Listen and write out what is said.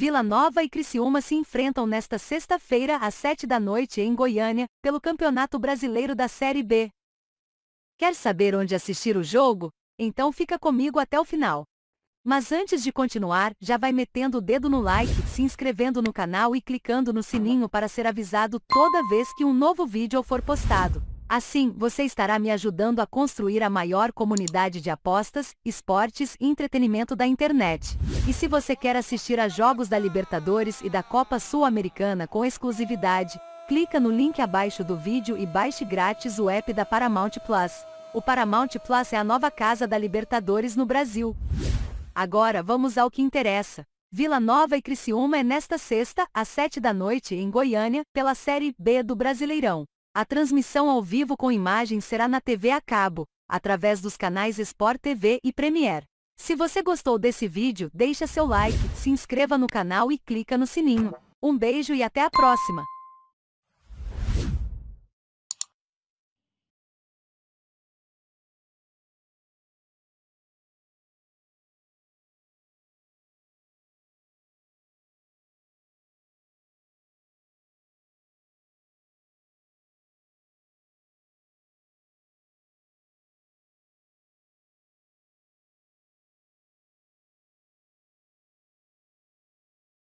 Vila Nova e Criciúma se enfrentam nesta sexta-feira às 7 da noite em Goiânia, pelo Campeonato Brasileiro da Série B. Quer saber onde assistir o jogo? Então fica comigo até o final. Mas antes de continuar, já vai metendo o dedo no like, se inscrevendo no canal e clicando no sininho para ser avisado toda vez que um novo vídeo for postado. Assim, você estará me ajudando a construir a maior comunidade de apostas, esportes e entretenimento da internet. E se você quer assistir a jogos da Libertadores e da Copa Sul-Americana com exclusividade, clica no link abaixo do vídeo e baixe grátis o app da Paramount Plus. O Paramount Plus é a nova casa da Libertadores no Brasil. Agora vamos ao que interessa. Vila Nova e Criciúma é nesta sexta, às 7 da noite, em Goiânia, pela Série B do Brasileirão. A transmissão ao vivo com imagens será na TV a cabo, através dos canais Sport TV e Premiere. Se você gostou desse vídeo, deixa seu like, se inscreva no canal e clica no sininho. Um beijo e até a próxima!